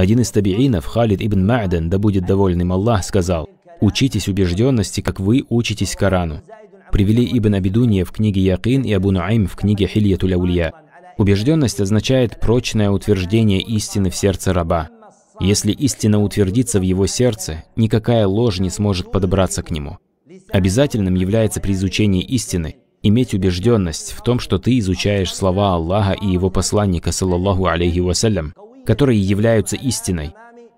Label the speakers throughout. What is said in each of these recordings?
Speaker 1: Один из табиинов, Халид ибн Ма'дан, да будет доволен им Аллах, сказал, «Учитесь убежденности, как вы учитесь Корану». Привели Ибн Абидунья в книге Якин и Абу Нуайм в книге Хильятуль Аулья. Убежденность означает прочное утверждение истины в сердце раба. Если истина утвердится в его сердце, никакая ложь не сможет подобраться к нему. Обязательным является при изучении истины иметь убежденность в том, что ты изучаешь слова Аллаха и его посланника, саллаллаху алейхи вассалям, которые являются истиной,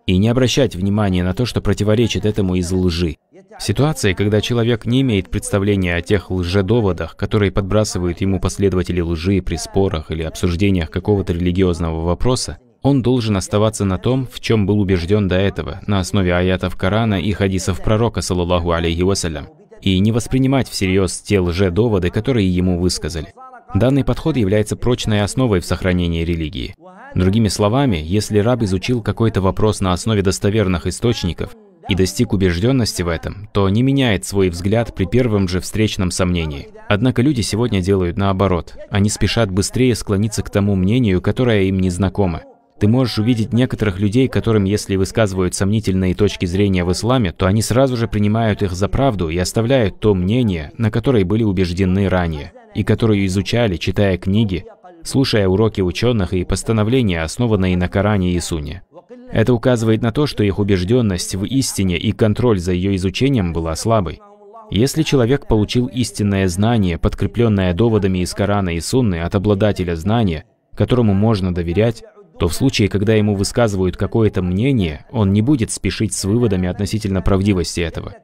Speaker 1: и не обращать внимания на то, что противоречит этому из лжи. В ситуации, когда человек не имеет представления о тех лжедоводах, которые подбрасывают ему последователи лжи при спорах или обсуждениях какого-то религиозного вопроса, он должен оставаться на том, в чем был убежден до этого, на основе аятов Корана и хадисов пророка, саллаллаху алейхи вассалям, и не воспринимать всерьез те лжедоводы, которые ему высказали. Данный подход является прочной основой в сохранении религии. Другими словами, если раб изучил какой-то вопрос на основе достоверных источников и достиг убежденности в этом, то не меняет свой взгляд при первом же встречном сомнении. Однако люди сегодня делают наоборот. Они спешат быстрее склониться к тому мнению, которое им не знакомо. Ты можешь увидеть некоторых людей, которым если высказывают сомнительные точки зрения в исламе, то они сразу же принимают их за правду и оставляют то мнение, на которое были убеждены ранее и которую изучали, читая книги, слушая уроки ученых и постановления, основанные на Коране и Суне. Это указывает на то, что их убежденность в истине и контроль за ее изучением была слабой. Если человек получил истинное знание, подкрепленное доводами из Корана и Сунны от обладателя знания, которому можно доверять, то в случае, когда ему высказывают какое-то мнение, он не будет спешить с выводами относительно правдивости этого.